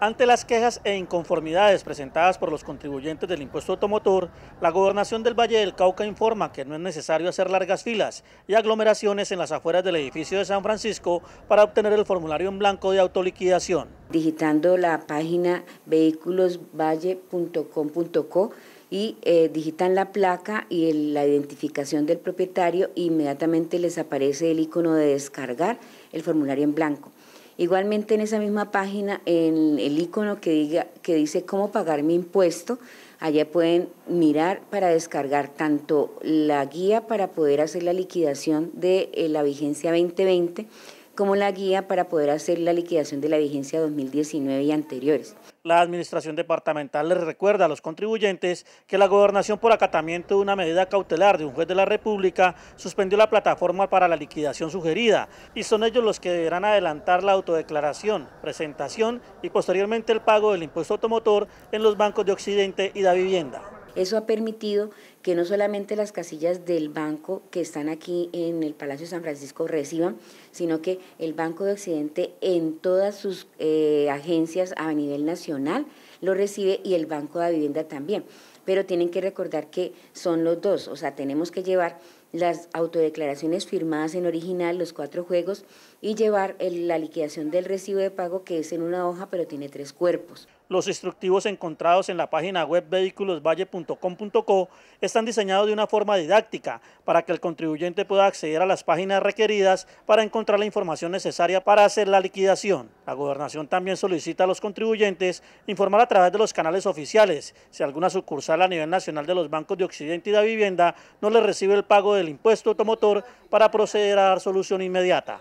Ante las quejas e inconformidades presentadas por los contribuyentes del impuesto automotor, la Gobernación del Valle del Cauca informa que no es necesario hacer largas filas y aglomeraciones en las afueras del edificio de San Francisco para obtener el formulario en blanco de autoliquidación. Digitando la página vehículosvalle.com.co y eh, digitan la placa y la identificación del propietario inmediatamente les aparece el icono de descargar el formulario en blanco. Igualmente en esa misma página, en el icono que, diga, que dice cómo pagar mi impuesto, allá pueden mirar para descargar tanto la guía para poder hacer la liquidación de eh, la vigencia 2020 como la guía para poder hacer la liquidación de la vigencia 2019 y anteriores. La Administración Departamental les recuerda a los contribuyentes que la Gobernación por acatamiento de una medida cautelar de un juez de la República suspendió la plataforma para la liquidación sugerida y son ellos los que deberán adelantar la autodeclaración, presentación y posteriormente el pago del impuesto automotor en los bancos de Occidente y la vivienda. Eso ha permitido que no solamente las casillas del banco que están aquí en el Palacio San Francisco reciban, sino que el Banco de Occidente en todas sus eh, agencias a nivel nacional lo recibe y el Banco de Vivienda también. Pero tienen que recordar que son los dos, o sea, tenemos que llevar las autodeclaraciones firmadas en original, los cuatro juegos, y llevar la liquidación del recibo de pago que es en una hoja pero tiene tres cuerpos. Los instructivos encontrados en la página web vehículosvalle.com.co están han diseñados de una forma didáctica para que el contribuyente pueda acceder a las páginas requeridas para encontrar la información necesaria para hacer la liquidación. La gobernación también solicita a los contribuyentes informar a través de los canales oficiales si alguna sucursal a nivel nacional de los bancos de Occidente y de Vivienda no les recibe el pago del impuesto automotor para proceder a dar solución inmediata.